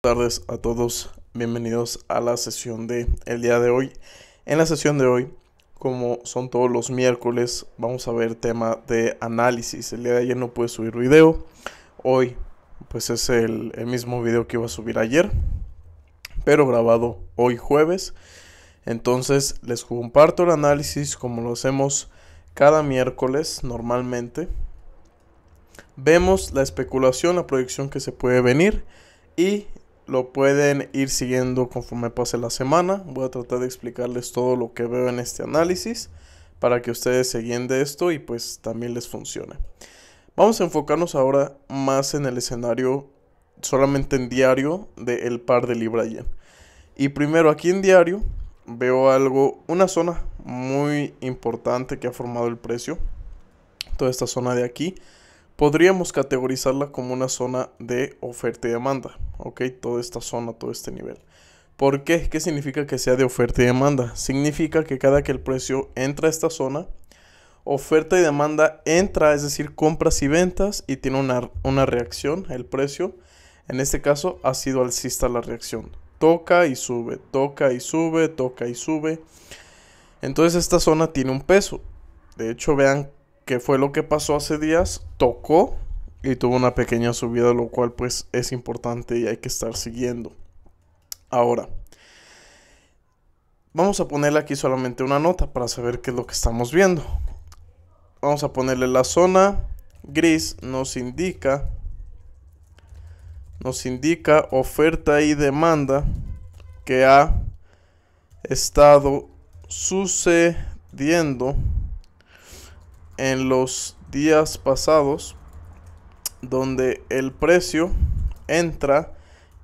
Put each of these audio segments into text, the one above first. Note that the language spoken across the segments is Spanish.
Buenas tardes a todos, bienvenidos a la sesión de el día de hoy. En la sesión de hoy, como son todos los miércoles, vamos a ver tema de análisis. El día de ayer no pude subir video, hoy pues es el, el mismo video que iba a subir ayer, pero grabado hoy jueves. Entonces les comparto el análisis como lo hacemos cada miércoles normalmente. Vemos la especulación, la proyección que se puede venir y lo pueden ir siguiendo conforme pase la semana. Voy a tratar de explicarles todo lo que veo en este análisis para que ustedes se guíen de esto y pues también les funcione. Vamos a enfocarnos ahora más en el escenario solamente en diario del par de Libra Y primero aquí en diario veo algo, una zona muy importante que ha formado el precio. Toda esta zona de aquí podríamos categorizarla como una zona de oferta y demanda, ¿ok? Toda esta zona, todo este nivel. ¿Por qué? ¿Qué significa que sea de oferta y demanda? Significa que cada que el precio entra a esta zona, oferta y demanda entra, es decir, compras y ventas, y tiene una, una reacción, el precio. En este caso ha sido alcista la reacción. Toca y sube, toca y sube, toca y sube. Entonces esta zona tiene un peso. De hecho, vean que fue lo que pasó hace días, tocó y tuvo una pequeña subida, lo cual pues es importante y hay que estar siguiendo. Ahora, vamos a ponerle aquí solamente una nota para saber qué es lo que estamos viendo. Vamos a ponerle la zona gris, nos indica, nos indica oferta y demanda que ha estado sucediendo en los días pasados donde el precio entra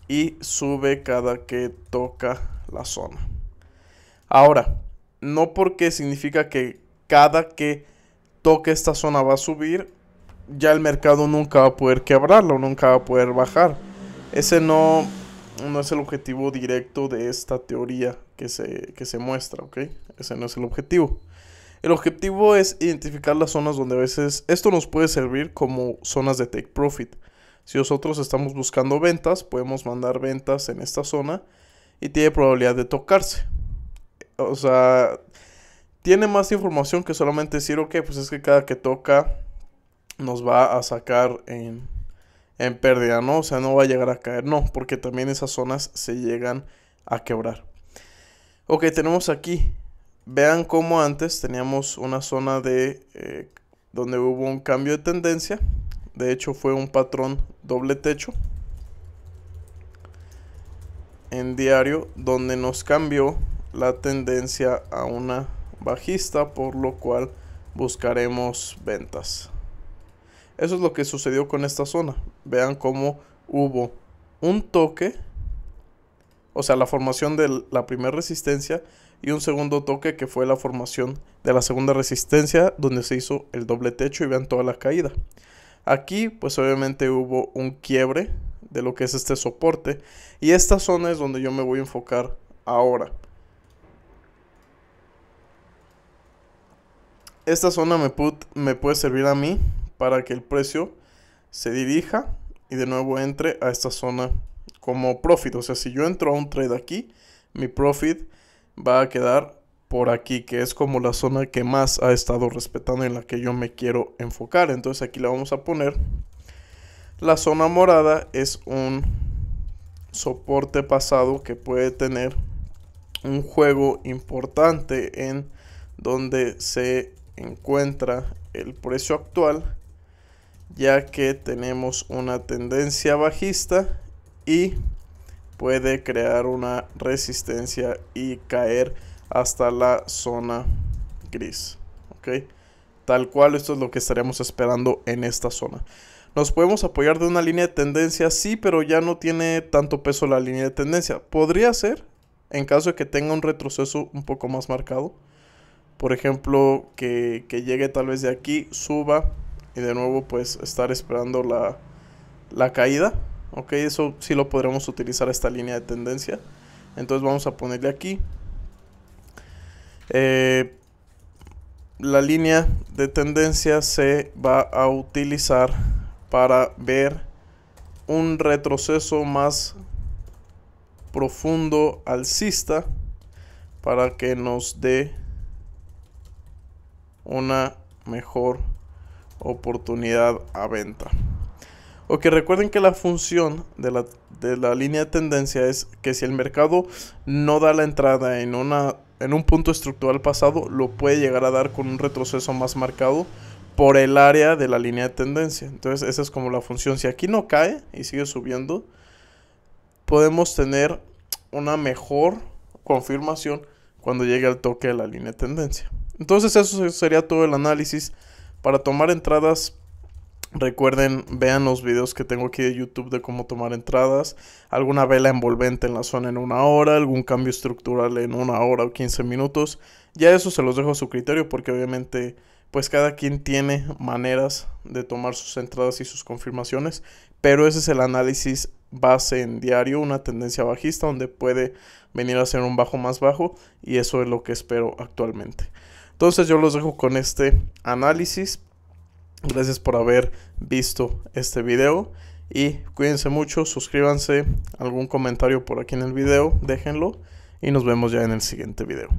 y sube cada que toca la zona. Ahora, no porque significa que cada que toque esta zona va a subir, ya el mercado nunca va a poder quebrarlo, nunca va a poder bajar. Ese no, no es el objetivo directo de esta teoría que se, que se muestra, ¿ok? Ese no es el objetivo. El objetivo es identificar las zonas donde a veces esto nos puede servir como zonas de take profit. Si nosotros estamos buscando ventas, podemos mandar ventas en esta zona y tiene probabilidad de tocarse. O sea, tiene más información que solamente decir, ok, pues es que cada que toca nos va a sacar en, en pérdida, ¿no? O sea, no va a llegar a caer, no, porque también esas zonas se llegan a quebrar. Ok, tenemos aquí Vean cómo antes teníamos una zona de eh, donde hubo un cambio de tendencia. De hecho fue un patrón doble techo en diario donde nos cambió la tendencia a una bajista por lo cual buscaremos ventas. Eso es lo que sucedió con esta zona. Vean cómo hubo un toque, o sea, la formación de la primera resistencia y un segundo toque que fue la formación de la segunda resistencia donde se hizo el doble techo y vean toda la caída. Aquí pues obviamente hubo un quiebre de lo que es este soporte y esta zona es donde yo me voy a enfocar ahora. Esta zona me, me puede servir a mí para que el precio se dirija y de nuevo entre a esta zona como profit. O sea, si yo entro a un trade aquí, mi profit va a quedar por aquí, que es como la zona que más ha estado respetando en la que yo me quiero enfocar. Entonces aquí la vamos a poner. La zona morada es un soporte pasado que puede tener un juego importante en donde se encuentra el precio actual ya que tenemos una tendencia bajista y puede crear una resistencia y caer hasta la zona gris. Tal cual esto es lo que estaríamos esperando en esta zona. Nos podemos apoyar de una línea de tendencia, sí, pero ya no tiene tanto peso la línea de tendencia. Podría ser, en caso de que tenga un retroceso un poco más marcado. Por ejemplo, que, llegue tal vez de aquí, suba y de nuevo pues estar esperando la, la caída ok, eso sí lo podremos utilizar esta línea de tendencia. Entonces vamos a ponerle aquí. Eh, la línea de tendencia se va a utilizar para ver un retroceso más profundo alcista para que nos dé una mejor oportunidad a venta. O que recuerden que la función de la, línea de tendencia es que si el mercado no da la entrada en, una, en un punto estructural pasado, lo puede llegar a dar con un retroceso más marcado por el área de la línea de tendencia. Entonces esa es como la función. Si aquí no cae y sigue subiendo, podemos tener una mejor confirmación cuando llegue al toque de la línea de tendencia. Entonces eso sería todo el análisis para tomar entradas Recuerden, vean los videos que tengo aquí de YouTube de cómo tomar entradas, alguna vela envolvente en la zona en una hora, algún cambio estructural en una hora o 15 minutos. Ya eso se los dejo a su criterio porque obviamente pues cada quien tiene maneras de tomar sus entradas y sus confirmaciones, pero ese es el análisis base en diario, una tendencia bajista donde puede venir a ser un bajo más bajo y eso es lo que espero actualmente. Entonces yo los dejo con este análisis Gracias por haber visto este video y cuídense mucho, suscríbanse, algún comentario por aquí en el video, déjenlo y nos vemos ya en el siguiente video.